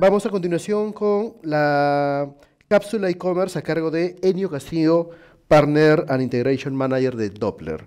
Vamos a continuación con la cápsula e-commerce a cargo de Enio Castillo, Partner and Integration Manager de Doppler.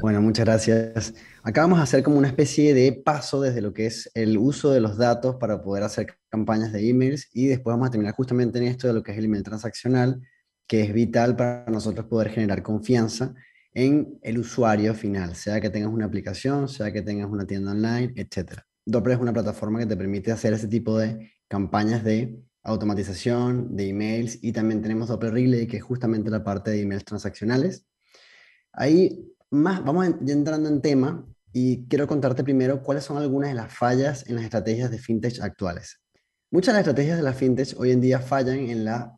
Bueno, muchas gracias. Acá vamos a hacer como una especie de paso desde lo que es el uso de los datos para poder hacer campañas de emails y después vamos a terminar justamente en esto de lo que es el email transaccional, que es vital para nosotros poder generar confianza en el usuario final, sea que tengas una aplicación, sea que tengas una tienda online, etcétera. Doppler es una plataforma que te permite hacer ese tipo de campañas de automatización, de emails, y también tenemos Doppler Relay, que es justamente la parte de emails transaccionales. Ahí más, vamos entrando en tema y quiero contarte primero cuáles son algunas de las fallas en las estrategias de fintech actuales. Muchas de las estrategias de las fintech hoy en día fallan en la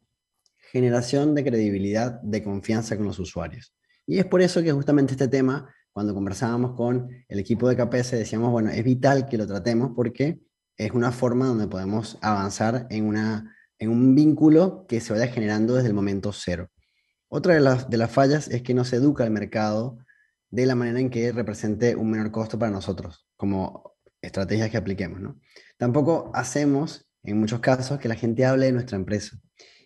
generación de credibilidad, de confianza con los usuarios. Y es por eso que justamente este tema cuando conversábamos con el equipo de KPS, decíamos, bueno, es vital que lo tratemos porque es una forma donde podemos avanzar en, una, en un vínculo que se vaya generando desde el momento cero. Otra de las, fallas es que no se educa el mercado de la manera en que represente un menor costo para nosotros, como estrategias que apliquemos. ¿no? Tampoco hacemos, en muchos casos, que la gente hable de nuestra empresa.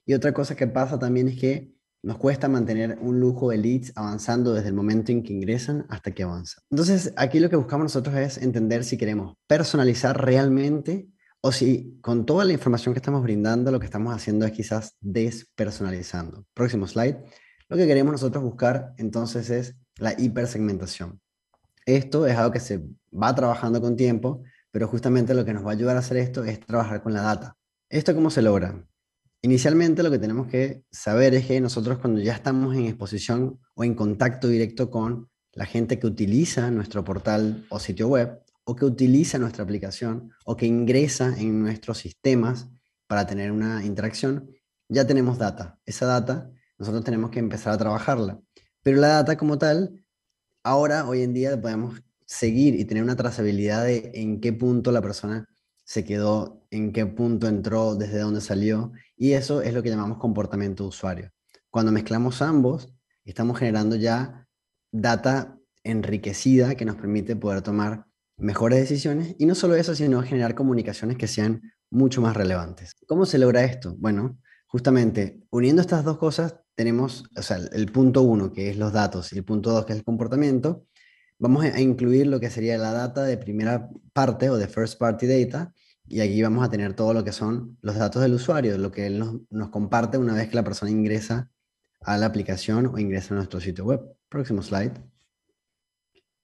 Y otra cosa que pasa también es que nos cuesta mantener un lujo de leads avanzando desde el momento en que ingresan hasta que avanzan. Entonces, aquí lo que buscamos nosotros es entender si queremos personalizar realmente o si con toda la información que estamos brindando, lo que estamos haciendo es quizás despersonalizando. Próximo slide. Lo que queremos nosotros buscar entonces es la hipersegmentación. Esto es algo que se va trabajando con tiempo, pero justamente lo que nos va a ayudar a hacer esto es trabajar con la data. ¿Esto cómo se logra? Inicialmente lo que tenemos que saber es que nosotros cuando ya estamos en exposición o en contacto directo con la gente que utiliza nuestro portal o sitio web o que utiliza nuestra aplicación o que ingresa en nuestros sistemas para tener una interacción, ya tenemos data. Esa data nosotros tenemos que empezar a trabajarla. Pero la data como tal, ahora, hoy en día, podemos seguir y tener una trazabilidad de en qué punto la persona se quedó, en qué punto entró, desde dónde salió, y eso es lo que llamamos comportamiento de usuario. Cuando mezclamos ambos, estamos generando ya data enriquecida que nos permite poder tomar mejores decisiones y no solo eso, sino generar comunicaciones que sean mucho más relevantes. ¿Cómo se logra esto? Bueno, justamente uniendo estas dos cosas tenemos, sea, el punto uno que es los datos y el punto dos que es el comportamiento, vamos a incluir lo que sería la data de primera parte o de first party data y aquí vamos a tener todo lo que son los datos del usuario, lo que él nos, comparte una vez que la persona ingresa a la aplicación o ingresa a nuestro sitio web. Próximo slide.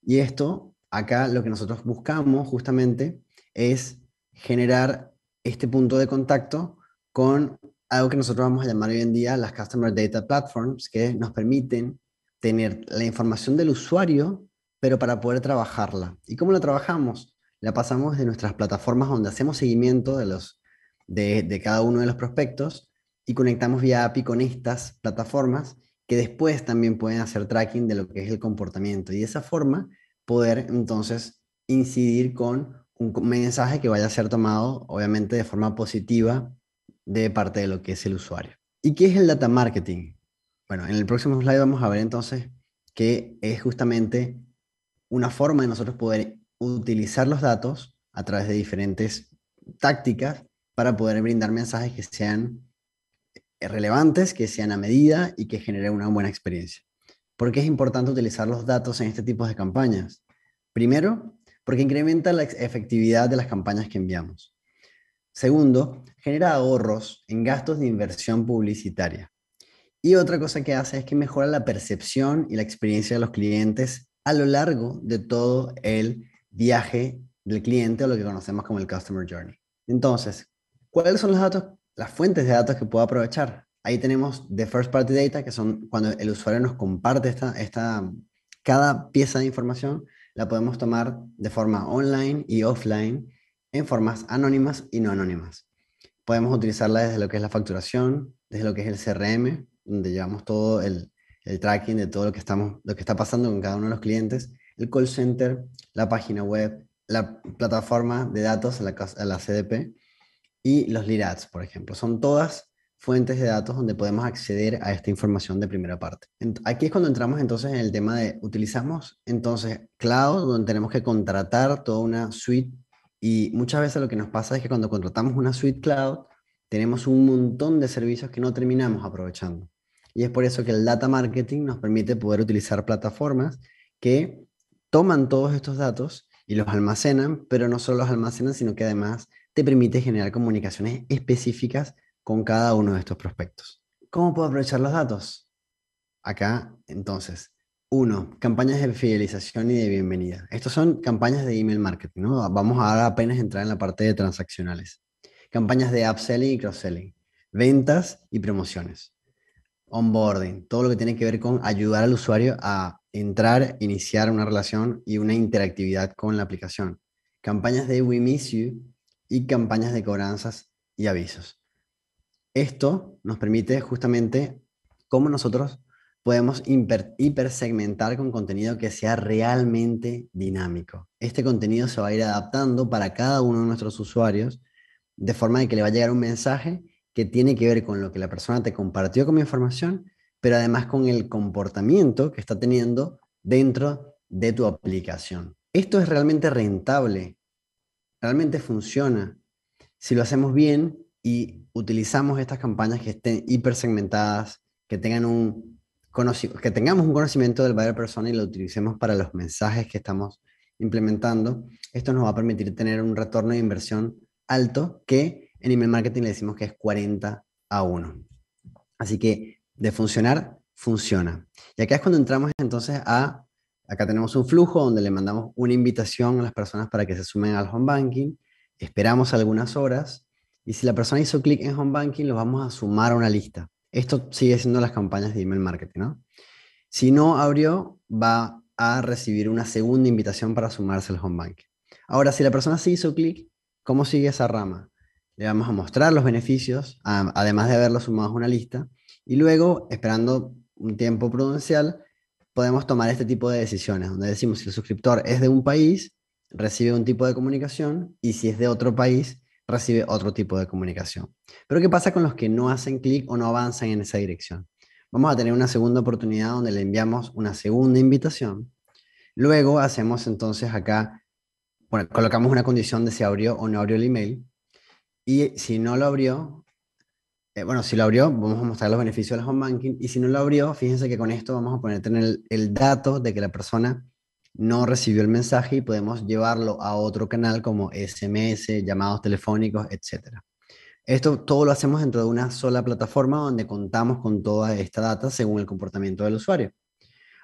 Y esto, acá lo que nosotros buscamos justamente es generar este punto de contacto con algo que nosotros vamos a llamar hoy en día las Customer Data Platforms, que nos permiten tener la información del usuario pero para poder trabajarla. ¿Y cómo la trabajamos? La pasamos de nuestras plataformas donde hacemos seguimiento de, los, de, cada uno de los prospectos y conectamos vía API con estas plataformas que después también pueden hacer tracking de lo que es el comportamiento y de esa forma poder entonces incidir con un mensaje que vaya a ser tomado obviamente de forma positiva de parte de lo que es el usuario. ¿Y qué es el data marketing? Bueno, en el próximo slide vamos a ver entonces qué es justamente una forma de nosotros poder utilizar los datos a través de diferentes tácticas para poder brindar mensajes que sean relevantes, que sean a medida y que generen una buena experiencia. ¿Por qué es importante utilizar los datos en este tipo de campañas? Primero, porque incrementa la efectividad de las campañas que enviamos. Segundo, genera ahorros en gastos de inversión publicitaria. Y otra cosa que hace es que mejora la percepción y la experiencia de los clientes a lo largo de todo el viaje del cliente o lo que conocemos como el Customer Journey. Entonces, ¿cuáles son los datos, las fuentes de datos que puedo aprovechar? Ahí tenemos The First Party Data, que son cuando el usuario nos comparte esta, esta, cada pieza de información, la podemos tomar de forma online y offline, en formas anónimas y no anónimas. Podemos utilizarla desde lo que es la facturación, desde lo que es el CRM, donde llevamos todo el, el tracking de todo lo que, estamos, lo que está pasando con cada uno de los clientes, el call center, la página web, la plataforma de datos la, la CDP y los lead ads, por ejemplo. Son todas fuentes de datos donde podemos acceder a esta información de primera parte. Aquí es cuando entramos entonces en el tema de utilizamos entonces cloud, donde tenemos que contratar toda una suite y muchas veces lo que nos pasa es que cuando contratamos una suite cloud, tenemos un montón de servicios que no terminamos aprovechando. Y es por eso que el data marketing nos permite poder utilizar plataformas que toman todos estos datos y los almacenan, pero no solo los almacenan, sino que además te permite generar comunicaciones específicas con cada uno de estos prospectos. ¿Cómo puedo aprovechar los datos? Acá, entonces, uno, campañas de fidelización y de bienvenida. Estas son campañas de email marketing, ¿no? Vamos ahora apenas entrar en la parte de transaccionales. Campañas de upselling y cross-selling, ventas y promociones onboarding, todo lo que tiene que ver con ayudar al usuario a entrar, iniciar una relación y una interactividad con la aplicación. Campañas de We Miss You y campañas de cobranzas y avisos. Esto nos permite justamente cómo nosotros podemos hiper, hipersegmentar con contenido que sea realmente dinámico. Este contenido se va a ir adaptando para cada uno de nuestros usuarios de forma de que le va a llegar un mensaje que tiene que ver con lo que la persona te compartió como información, pero además con el comportamiento que está teniendo dentro de tu aplicación. Esto es realmente rentable, realmente funciona si lo hacemos bien y utilizamos estas campañas que estén hipersegmentadas, que tengan un que tengamos un conocimiento del buyer persona y lo utilicemos para los mensajes que estamos implementando, esto nos va a permitir tener un retorno de inversión alto que en email marketing le decimos que es 40 a 1. Así que de funcionar, funciona. Y acá es cuando entramos entonces a, acá tenemos un flujo donde le mandamos una invitación a las personas para que se sumen al home banking, esperamos algunas horas y si la persona hizo clic en home banking, lo vamos a sumar a una lista. Esto sigue siendo las campañas de email marketing, ¿no? Si no abrió, va a recibir una segunda invitación para sumarse al home banking. Ahora, si la persona sí hizo clic, ¿cómo sigue esa rama? le vamos a mostrar los beneficios, además de haberlo sumados a una lista, y luego, esperando un tiempo prudencial, podemos tomar este tipo de decisiones, donde decimos si el suscriptor es de un país, recibe un tipo de comunicación, y si es de otro país, recibe otro tipo de comunicación. Pero ¿qué pasa con los que no hacen clic o no avanzan en esa dirección? Vamos a tener una segunda oportunidad donde le enviamos una segunda invitación. Luego hacemos entonces acá, bueno, colocamos una condición de si abrió o no abrió el email. Y si no lo abrió, eh, bueno, si lo abrió, vamos a mostrar los beneficios de la home banking. Y si no lo abrió, fíjense que con esto vamos a poner el dato de que la persona no recibió el mensaje y podemos llevarlo a otro canal como SMS, llamados telefónicos, etc. Esto todo lo hacemos dentro de una sola plataforma donde contamos con toda esta data según el comportamiento del usuario.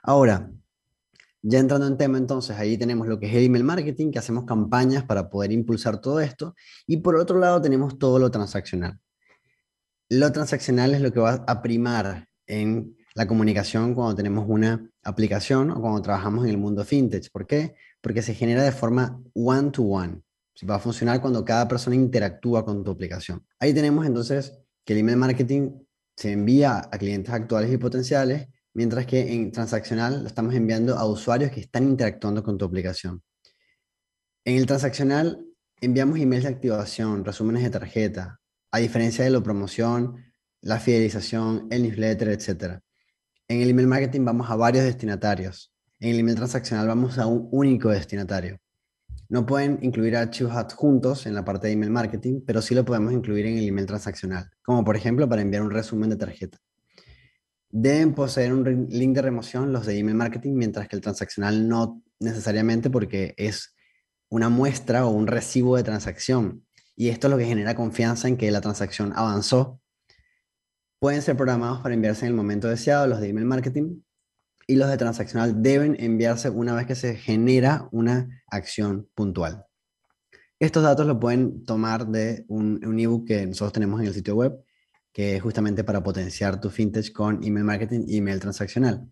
Ahora, ya entrando en tema, entonces, ahí tenemos lo que es el email marketing, que hacemos campañas para poder impulsar todo esto. Y por otro lado, tenemos todo lo transaccional. Lo transaccional es lo que va a primar en la comunicación cuando tenemos una aplicación o cuando trabajamos en el mundo fintech. ¿Por qué? Porque se genera de forma one-to-one. -one. Va a funcionar cuando cada persona interactúa con tu aplicación. Ahí tenemos entonces que el email marketing se envía a clientes actuales y potenciales mientras que en transaccional lo estamos enviando a usuarios que están interactuando con tu aplicación. En el transaccional enviamos emails de activación, resúmenes de tarjeta, a diferencia de la promoción, la fidelización, el newsletter, etc. En el email marketing vamos a varios destinatarios. En el email transaccional vamos a un único destinatario. No pueden incluir archivos adjuntos en la parte de email marketing, pero sí lo podemos incluir en el email transaccional, como por ejemplo para enviar un resumen de tarjeta deben poseer un link de remoción los de email marketing, mientras que el transaccional no necesariamente porque es una muestra o un recibo de transacción. Y esto es lo que genera confianza en que la transacción avanzó. Pueden ser programados para enviarse en el momento deseado los de email marketing y los de transaccional deben enviarse una vez que se genera una acción puntual. Estos datos los pueden tomar de un, un ebook que nosotros tenemos en el sitio web que es justamente para potenciar tu fintech con email marketing y email transaccional.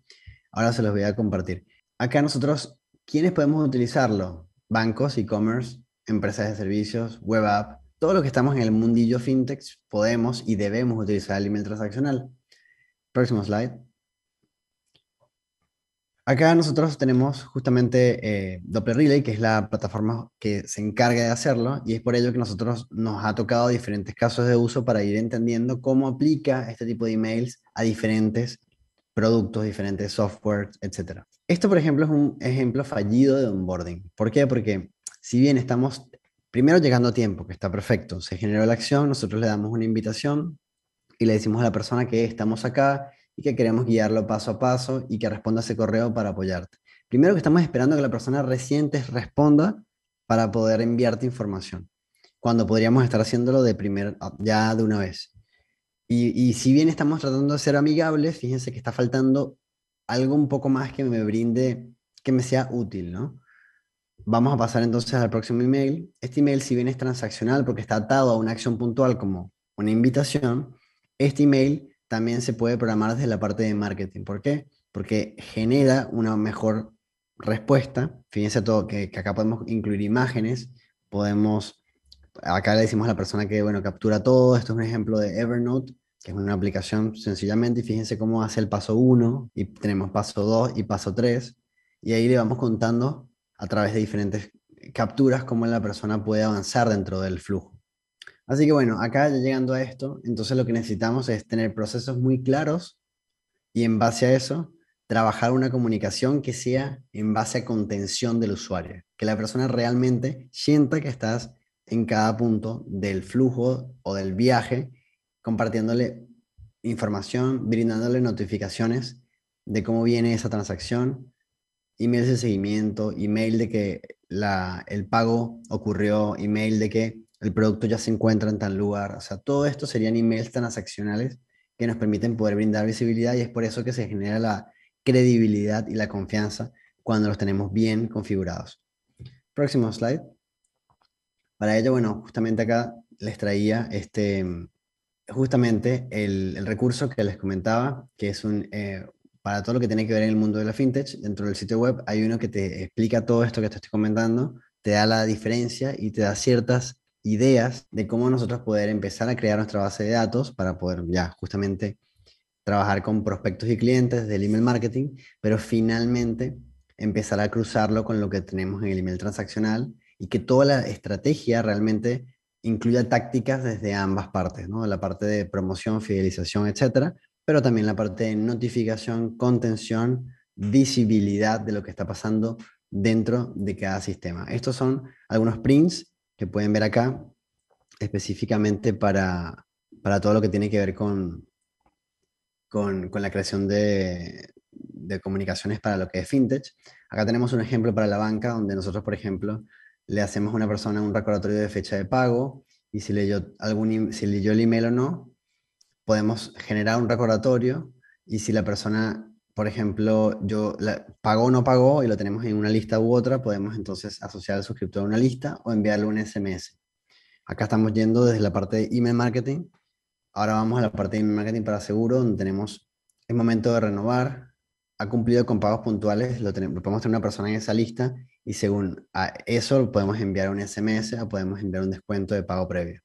Ahora se los voy a compartir. Acá nosotros, ¿quiénes podemos utilizarlo? Bancos, e-commerce, empresas de servicios, web app, todo lo que estamos en el mundillo fintech podemos y debemos utilizar el email transaccional. Próximo slide. Acá nosotros tenemos justamente eh, Doppler Relay, que es la plataforma que se encarga de hacerlo, y es por ello que nosotros nos ha tocado diferentes casos de uso para ir entendiendo cómo aplica este tipo de emails a diferentes productos, diferentes softwares, etc. Esto, por ejemplo, es un ejemplo fallido de onboarding. ¿Por qué? Porque si bien estamos primero llegando a tiempo, que está perfecto, se generó la acción, nosotros le damos una invitación y le decimos a la persona que estamos acá, y que queremos guiarlo paso a paso y que responda ese correo para apoyarte. Primero que estamos esperando que la persona reciente responda para poder enviarte información, cuando podríamos estar haciéndolo de primer, ah, ya de una vez. Y, y si bien estamos tratando de ser amigables, fíjense que está faltando algo un poco más que me brinde, que me sea útil, ¿no? Vamos a pasar entonces al próximo email. Este email, si bien es transaccional porque está atado a una acción puntual como una invitación, este email también se puede programar desde la parte de marketing. ¿Por qué? Porque genera una mejor respuesta. Fíjense todo, que, acá podemos incluir imágenes, podemos, acá le decimos a la persona que, bueno, captura todo, esto es un ejemplo de Evernote, que es una aplicación sencillamente, y fíjense cómo hace el paso 1, y tenemos paso 2 y paso 3, y ahí le vamos contando a través de diferentes capturas cómo la persona puede avanzar dentro del flujo. Así que bueno, acá llegando a esto, entonces lo que necesitamos es tener procesos muy claros y en base a eso, trabajar una comunicación que sea en base a contención del usuario, que la persona realmente sienta que estás en cada punto del flujo o del viaje, compartiéndole información, brindándole notificaciones de cómo viene esa transacción, emails de seguimiento, email de que el pago ocurrió, email de que el producto ya se encuentra en tal lugar. O sea, todo esto serían emails transaccionales que nos permiten poder brindar visibilidad y es por eso que se genera la credibilidad y la confianza cuando los tenemos bien configurados. Próximo slide. Para ello, bueno, justamente acá les traía este, justamente el, recurso que les comentaba, que es un, eh, para todo lo que tiene que ver en el mundo de la fintech, dentro del sitio web hay uno que te explica todo esto que te estoy comentando, te da la diferencia y te da ciertas ideas de cómo nosotros poder empezar a crear nuestra base de datos para poder ya justamente trabajar con prospectos y clientes del email marketing, pero finalmente empezar a cruzarlo con lo que tenemos en el email transaccional y que toda la estrategia realmente incluya tácticas desde ambas partes, ¿no? La parte de promoción, fidelización, etcétera, pero también la parte de notificación, contención, visibilidad de lo que está pasando dentro de cada sistema. Estos son algunos prints que pueden ver acá, específicamente para, para todo lo que tiene que ver con, con, la creación de, de, comunicaciones para lo que es fintech. Acá tenemos un ejemplo para la banca, donde nosotros, por ejemplo, le hacemos a una persona un recordatorio de fecha de pago y si leyó, algún, si leyó el email o no, podemos generar un recordatorio y si la persona por ejemplo, yo la, pagó o no pagó y lo tenemos en una lista u otra, podemos entonces asociar al suscriptor a una lista o enviarle un SMS. Acá estamos yendo desde la parte de email marketing. Ahora vamos a la parte de email marketing para seguro, donde tenemos el momento de renovar, ha cumplido con pagos puntuales, lo, tenemos, podemos tener una persona en esa lista y según a eso podemos enviar un SMS o podemos enviar un descuento de pago previo.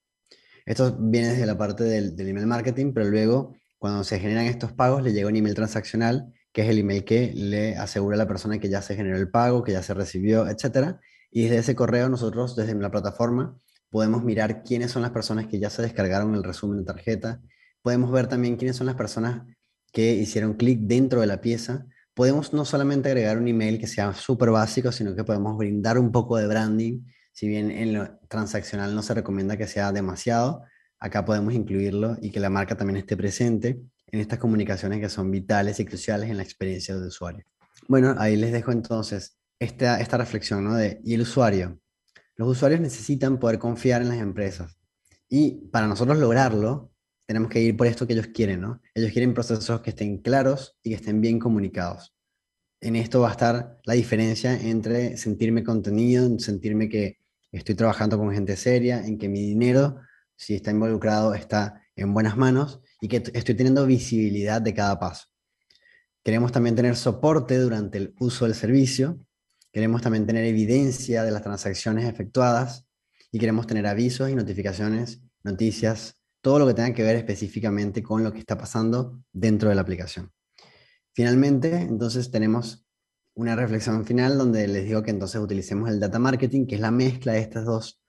Esto viene desde la parte del email marketing, pero luego cuando se generan estos pagos le llega un email transaccional que es el email que le asegura a la persona que ya se generó el pago, que ya se recibió, etcétera. Y desde ese correo nosotros, desde la plataforma, podemos mirar quiénes son las personas que ya se descargaron el resumen de tarjeta. Podemos ver también quiénes son las personas que hicieron clic dentro de la pieza. Podemos no solamente agregar un email que sea súper básico, sino que podemos brindar un poco de branding. Si bien en lo transaccional no se recomienda que sea demasiado, acá podemos incluirlo y que la marca también esté presente en estas comunicaciones que son vitales y cruciales en la experiencia del usuario. Bueno, ahí les dejo entonces esta, esta reflexión, ¿no? De, ¿y el usuario? Los usuarios necesitan poder confiar en las empresas. Y para nosotros lograrlo, tenemos que ir por esto que ellos quieren, ¿no? Ellos quieren procesos que estén claros y que estén bien comunicados. En esto va a estar la diferencia entre sentirme contenido, sentirme que estoy trabajando con gente seria, en que mi dinero, si está involucrado, está en buenas manos y que estoy teniendo visibilidad de cada paso. Queremos también tener soporte durante el uso del servicio, queremos también tener evidencia de las transacciones efectuadas y queremos tener avisos y notificaciones, noticias, todo lo que tenga que ver específicamente con lo que está pasando dentro de la aplicación. Finalmente, entonces tenemos una reflexión final donde les digo que entonces utilicemos el data marketing, que es la mezcla de estas dos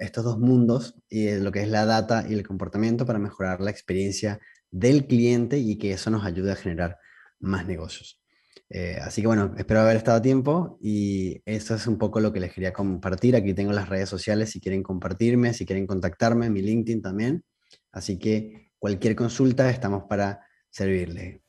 estos dos mundos, y lo que es la data y el comportamiento, para mejorar la experiencia del cliente y que eso nos ayude a generar más negocios. Eh, así que bueno, espero haber estado a tiempo y eso es un poco lo que les quería compartir. Aquí tengo las redes sociales si quieren compartirme, si quieren contactarme, mi LinkedIn también. Así que cualquier consulta estamos para servirle.